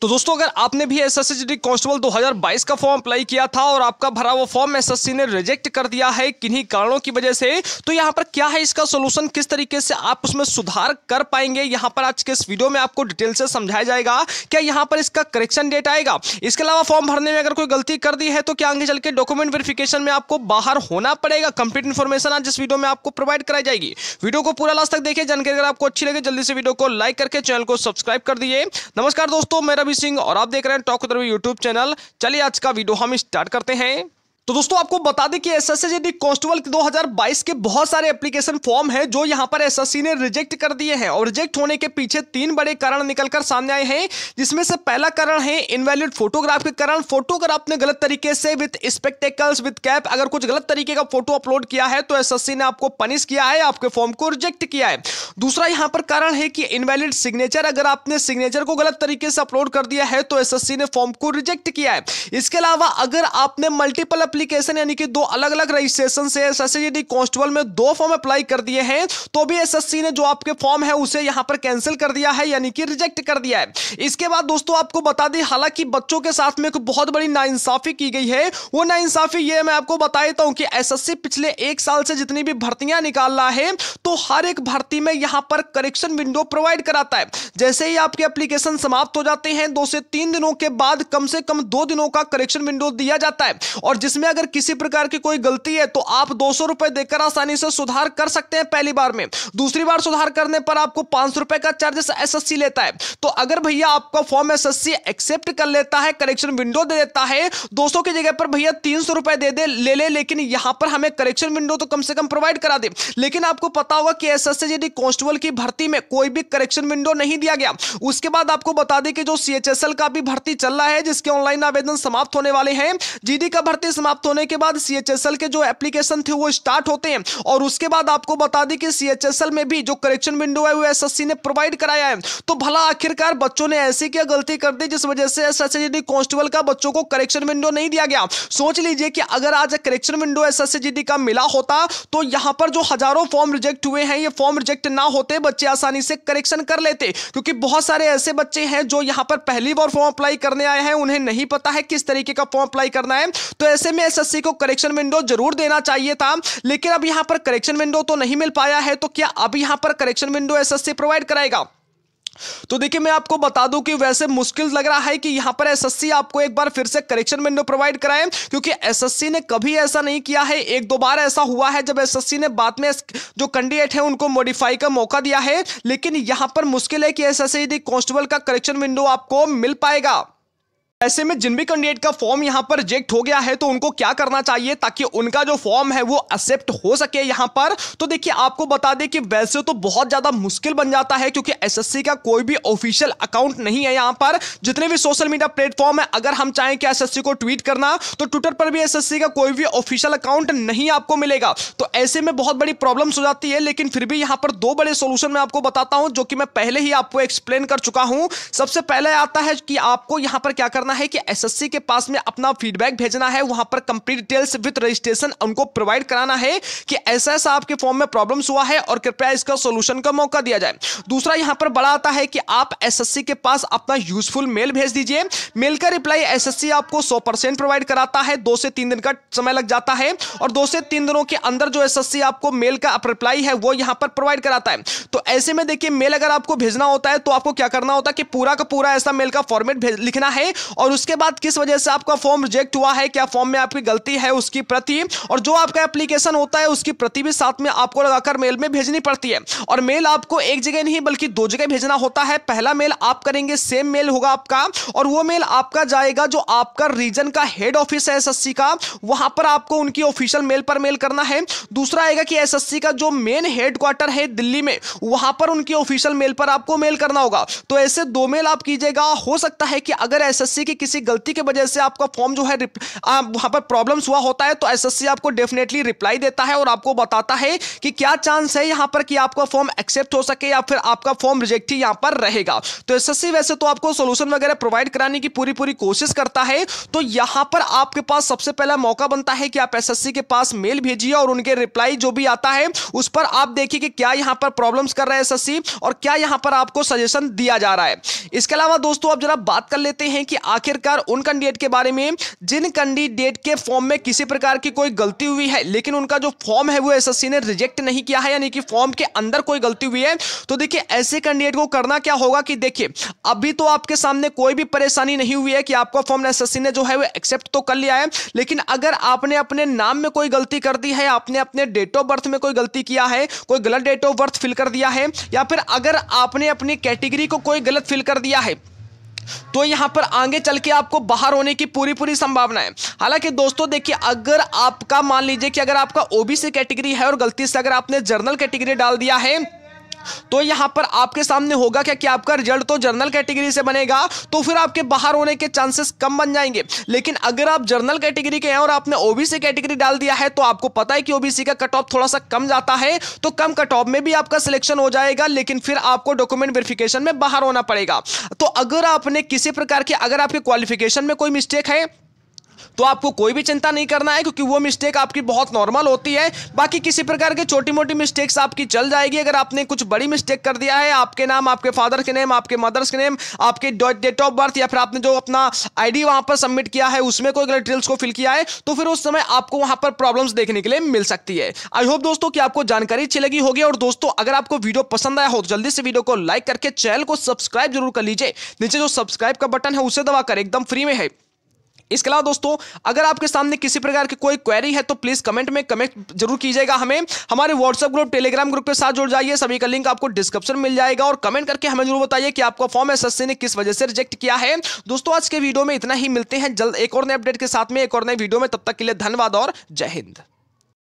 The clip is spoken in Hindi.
तो दोस्तों अगर आपने भी एस एस कांस्टेबल 2022 का फॉर्म अप्लाई किया था और आपका भरा हुआ फॉर्म एसएससी ने रिजेक्ट कर दिया है किन्हीं कारणों की वजह से तो यहाँ पर क्या है इसका सोल्यूशन किस तरीके से आप उसमें सुधार कर पाएंगे यहाँ पर आज के इस वीडियो में आपको डिटेल से समझाया जाएगा क्या यहाँ पर इसका करेक्शन डेट आएगा इसके अलावा फॉर्म भरने में अगर कोई गलती कर दी है तो क्या आगे चल के डॉक्यूमेंट वेरिफिकेशन में आपको बाहर होना पड़ेगा कंप्लीट इन्फॉर्मेशन आज इस वीडियो में आपको प्रोवाइड कराई जाएगी वीडियो को पूरा लास्ट तक देखिए जानकारी अगर आपको अच्छी लगे जल्दी से वीडियो को लाइक करके चैनल को सब्सक्राइब कर दिए नमस्कार दोस्तों मेरा रवि सिंह और आप देख रहे हैं टॉक यूट्यूब चैनल चलिए आज का वीडियो हम स्टार्ट करते हैं तो दोस्तों आपको बता दें कि एसएससी यदि कांस्टेबल 2022 के बहुत सारे एप्लीकेशन फॉर्म हैं जो यहां पर एसएससी ने रिजेक्ट कर दिए हैं और रिजेक्ट होने के पीछे तीन बड़े कारण निकलकर सामने आए हैं जिसमें से पहला कारण है इनवैलिड फोटोग्राफ के कारण फोटोग्राफ ने गलत तरीके से विद स्पेक्टेकल्स विद कैप अगर कुछ गलत तरीके का फोटो अपलोड किया है तो एस ने आपको पनिश किया है आपके फॉर्म को रिजेक्ट किया है दूसरा यहां पर कारण है कि इनवैलिड सिग्नेचर अगर आपने सिग्नेचर को गलत तरीके से अपलोड कर दिया है तो एस ने फॉर्म को रिजेक्ट किया है इसके अलावा अगर आपने मल्टीपल एप्लीकेशन यानी कि दो अलग अलग रजिस्ट्रेशन से एसएससी यदि कॉन्स्टेबल में दो फॉर्म अप्लाई कर दिए हैं तो भी एसएससी ने जो आपके फॉर्म है उसे यहाँ पर कैंसिल कर दिया है यानी कि रिजेक्ट कर दिया है इसके बाद दोस्तों आपको बता दी हालांकि बच्चों के साथ में एक बहुत बड़ी नाइंसाफी की गई है वो नाइंसाफी ये मैं आपको बता देता हूँ कि एस पिछले एक साल से जितनी भी भर्तियां निकाल रहा है तो हर एक भर्ती में यहाँ पर करेक्शन विंडो प्रोवाइड कराता है जैसे ही आपके एप्लीकेशन समाप्त हो जाते हैं दो से तीन दिनों के बाद कम से कम दो दिनों का करेक्शन विंडो दिया जाता है और जिसमें में अगर किसी प्रकार की कोई गलती है तो आप दो सौ रुपए देकर आसानी से सुधार कर सकते हैं पहली बार में दूसरी बार सुधार करने पर आपको पांच सौ रुपए का चार्जेस एस लेता है तो अगर भैया आपका फॉर्म एस एक्सेप्ट कर लेता है करेक्शन विंडो दे देता है दो की जगह पर भैया तीन रुपए दे दे ले ले लेकिन यहां पर हमें करेक्शन विंडो तो कम से कम प्रोवाइड करा दे लेकिन आपको पता होगा कि एस यदि कॉन्स्टेबल की भर्ती में कोई भी करेक्शन विंडो नहीं दिया गया उसके बाद आपको बता दें कि जो सी का भी भर्ती चल रहा है जिसके ऑनलाइन आवेदन समाप्त होने वाले हैं जीडी का भर्ती समाप्त प्राप्त होने के बाद सीएचएसएल के जो एप्लीकेशन थे वो स्टार्ट होते हैं और उसके बाद आपको बता दें कि सीएचएसएल में भी जो करेक्शन विंडो है वो एसएससी ने प्रोवाइड कराया है तो भला आखिरकार बच्चों ने ऐसी क्या गलती कर दी जिस वजह से एस कांस्टेबल का बच्चों को करेक्शन विंडो नहीं दिया गया सोच लीजिए कि अगर आज करेक्शन विंडो एस का मिला होता तो यहां पर जो हजारों फॉर्म रिजेक्ट हुए हैं ये फॉर्म रिजेक्ट ना होते बच्चे आसानी से करेक्शन कर लेते क्योंकि बहुत सारे ऐसे बच्चे हैं जो यहां पर पहली बार फॉर्म अप्लाई करने आए हैं उन्हें नहीं पता है किस तरीके का फॉर्म अप्लाई करना है तो ऐसे में एसएससी को करेक्शन विंडो जरूर देना चाहिए था लेकिन अब यहां पर करेक्शन विंडो तो नहीं मिल पाया है तो क्या अब यहां पर करेक्शन विंडो एसएससी प्रोवाइड कराएगा तो देखिए मैं आपको बता दूं कि वैसे मुश्किल लग रहा है कि यहां पर एसएससी आपको एक बार फिर से करेक्शन विंडो प्रोवाइड कराए क्योंकि एसएससी ने कभी ऐसा नहीं किया है एक दो बार ऐसा हुआ है जब एसएससी ने बाद में जो कैंडिडेट है उनको मॉडिफाई का मौका दिया है लेकिन यहां पर मुश्किल है कि एसएससी कांस्टेबल का करेक्शन विंडो आपको मिल पाएगा ऐसे में जिन भी कैंडिडेट का फॉर्म यहाँ पर रिजेक्ट हो गया है तो उनको क्या करना चाहिए ताकि उनका जो फॉर्म है वो एक्सेप्ट हो सके यहाँ पर तो देखिए आपको बता दें कि वैसे तो बहुत ज्यादा मुश्किल बन जाता है क्योंकि एसएससी का कोई भी ऑफिशियल अकाउंट नहीं है यहां पर जितने भी सोशल मीडिया प्लेटफॉर्म है अगर हम चाहें कि एस को ट्वीट करना तो ट्विटर पर भी एस का कोई भी ऑफिशियल अकाउंट नहीं आपको मिलेगा तो ऐसे में बहुत बड़ी प्रॉब्लम हो जाती है लेकिन फिर भी यहाँ पर दो बड़े सोल्यूशन में आपको बताता हूँ जो कि मैं पहले ही आपको एक्सप्लेन कर चुका हूँ सबसे पहले आता है कि आपको यहां पर क्या करना करना है कि एसएससी के पास में अपना फीडबैक भेजना है वहां पर कंप्लीट डिटेल्स विथ रजिस्ट्रेशन उनको प्रोवाइड कराना है कि ऐसा ऐसा आपके फॉर्म में प्रॉब्लम हुआ है और कृपया इसका सोल्यूशन का मौका दिया जाए दूसरा यहां पर बड़ा आता है कि आप एस के पास अपना यूजफुल मेल भेज दीजिए मेल का रिप्लाई एस आपको सौ प्रोवाइड कराता है दो से तीन दिन का समय लग जाता है और दो से तीन दिनों के अंदर जो एस आपको मेल का रिप्लाई है वो यहां पर प्रोवाइड कराता है तो ऐसे में देखिए मेल अगर आपको भेजना होता है तो आपको क्या करना होता है कि पूरा का पूरा ऐसा मेल का फॉर्मेट लिखना है और उसके बाद किस वजह से आपका फॉर्म रिजेक्ट हुआ है क्या फॉर्म में आपकी गलती है उसकी प्रति और जो आपका एप्लीकेशन होता है उसकी प्रति भी साथ में आपको लगाकर मेल में भेजनी पड़ती है और मेल आपको एक जगह नहीं बल्कि दो जगह भेजना होता है पहला मेल आप करेंगे सेम मेल होगा आपका और वो मेल आपका जाएगा जो आपका रीजन का हेड ऑफिस है एस का वहां पर आपको उनकी ऑफिशियल मेल पर मेल करना है दूसरा आएगा कि एस का जो मेन हेडक्वार्टर है दिल्ली में वहां पर उनकी ऑफिशियल मेल पर आपको मेल करना होगा तो ऐसे दो मेल आप कीजिएगा हो सकता है कि अगर एस कि किसी गलती के वजह से आपका फॉर्म जो है वहां पर प्रॉब्लम्स हुआ होता है तो एसएससी आपको डेफिनेटली रिप्लाई देता है और आपको बताता है कि क्या चांस है यहां पर कि आपका फॉर्म एक्सेप्ट हो सके या फिर आपका फॉर्म रिजेक्ट ही यहां पर रहेगा तो एस वैसे तो आपको सोल्यूशन वगैरह प्रोवाइड कराने की पूरी पूरी कोशिश करता है तो यहां पर आपके पास सबसे पहला मौका बनता है कि आप एस के पास मेल भेजिए और उनके रिप्लाई जो भी आता है उस पर आप देखिए कि क्या यहां पर प्रॉब्लम्स कर रहा है एसएससी और क्या यहां पर आपको सजेशन दिया जा रहा है इसके अलावा दोस्तों अब जरा बात कर लेते हैं कि आखिरकार उन कैंडिडेट के बारे में जिन कैंडिडेट के फॉर्म में किसी प्रकार की कोई गलती हुई है लेकिन उनका जो फॉर्म है वो एसएससी ने रिजेक्ट नहीं किया है यानी कि फॉर्म के अंदर कोई गलती हुई है तो देखिए ऐसे कैंडिडेट को करना क्या होगा कि देखिए अभी तो आपके सामने कोई भी परेशानी नहीं हुई है कि आपका फॉर्म एसएससी ने जो है वो एक्सेप्ट तो कर लिया है लेकिन अगर आपने अपने नाम में कोई गलती कर दी है आपने अपने डेट ऑफ बर्थ में कोई गलती किया है कोई गलत डेट ऑफ बर्थ फिल कर दिया है या फिर अगर आपने अपनी कैटेगरी को कोई गलत फिल कर दिया है तो यहां पर आगे चल के आपको बाहर होने की पूरी पूरी संभावना है हालांकि दोस्तों देखिए अगर आपका मान लीजिए कि अगर आपका ओबीसी कैटेगरी है और गलती से अगर आपने जर्नल कैटेगरी डाल दिया है तो यहां पर आपके सामने होगा क्या कि आपका रिजल्ट तो जर्नल कैटेगरी से बनेगा तो फिर आपके बाहर होने के चांसेस कम बन जाएंगे लेकिन अगर आप जर्नल कैटेगरी के हैं और आपने ओबीसी कैटेगरी डाल दिया है तो आपको पता है कि ओबीसी का कट ऑफ थोड़ा सा कम जाता है तो कम कट ऑफ में भी आपका सिलेक्शन हो जाएगा लेकिन फिर आपको डॉक्यूमेंट वेरिफिकेशन में बाहर होना पड़ेगा तो अगर आपने किसी प्रकार की अगर आपके क्वालिफिकेशन में कोई मिस्टेक है तो आपको कोई भी चिंता नहीं करना है क्योंकि वो मिस्टेक आपकी बहुत नॉर्मल होती है बाकी किसी प्रकार के छोटी मोटी मिस्टेक्स आपकी चल जाएगी अगर आपने कुछ बड़ी मिस्टेक कर दिया है आपके नाम आपके फादर के नेम आपके मदर्स के नेम आपके डेट ऑफ बर्थ या फिर आपने जो अपना आई वहां पर सबमिट किया है उसमें कोई गलत डिटेल्स को फिल किया है तो फिर उस समय आपको वहां पर प्रॉब्लम देखने के लिए मिल सकती है आई होप दोस्तों की आपको जानकारी अच्छी लगी होगी और दोस्तों अगर आपको वीडियो पसंद आया हो तो जल्दी से वीडियो को लाइक करके चैनल को सब्सक्राइब जरूर कर लीजिए नीचे जो सब्सक्राइब का बटन है उसे दबाकर एकदम फ्री में है इसके अलावा दोस्तों अगर आपके सामने किसी प्रकार की कोई क्वेरी है तो प्लीज कमेंट में कमेंट जरूर कीजिएगा हमें हमारे व्हाट्सएप ग्रुप टेलीग्राम ग्रुप के साथ जुड़ जाइए सभी का लिंक आपको डिस्क्रिप्शन मिल जाएगा और कमेंट करके हमें जरूर बताइए कि आपका फॉर्म एस ने किस वजह से रिजेक्ट किया है दोस्तों आज के वीडियो में इतना ही मिलते हैं जल्द एक और नए अपडेट के साथ में एक और नए वीडियो में तब तक के लिए धन्यवाद और जय हिंद